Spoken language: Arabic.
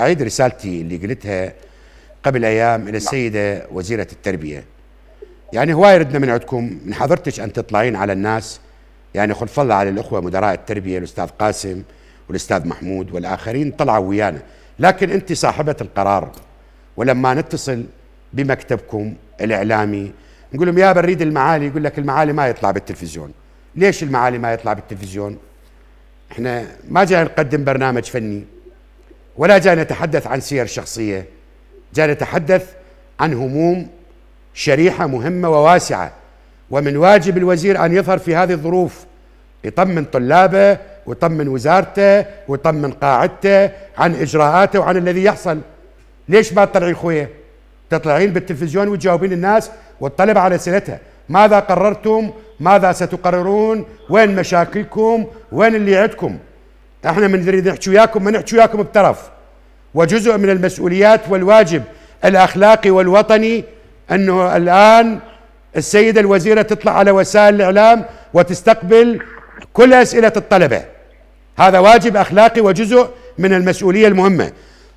أعيد رسالتي اللي قلتها قبل أيام إلى نعم. السيدة وزيرة التربية يعني هواي ردنا من عندكم من حضرتك أن تطلعين على الناس يعني خلف الله على الأخوة مدراء التربية الأستاذ قاسم والأستاذ محمود والآخرين طلعوا ويانا لكن أنت صاحبة القرار ولما نتصل بمكتبكم الإعلامي نقول لهم يا بريد المعالي يقول لك المعالي ما يطلع بالتلفزيون ليش المعالي ما يطلع بالتلفزيون احنا ما جاي نقدم برنامج فني ولا جاء نتحدث عن سير شخصية جاء نتحدث عن هموم شريحة مهمة وواسعة ومن واجب الوزير أن يظهر في هذه الظروف يطمن طلابه ويطمن وزارته ويطمن قاعدته عن إجراءاته وعن الذي يحصل ليش ما تطلعين خوية تطلعين بالتلفزيون وتجاوبين الناس والطلبة على أسئلتها ماذا قررتم ماذا ستقررون وين مشاكلكم وين اللي عندكم احنا من نريد نحكي وياكم ما نحكي وياكم بطرف وجزء من المسؤوليات والواجب الاخلاقي والوطني انه الان السيده الوزيره تطلع على وسائل الاعلام وتستقبل كل اسئله الطلبه هذا واجب اخلاقي وجزء من المسؤوليه المهمه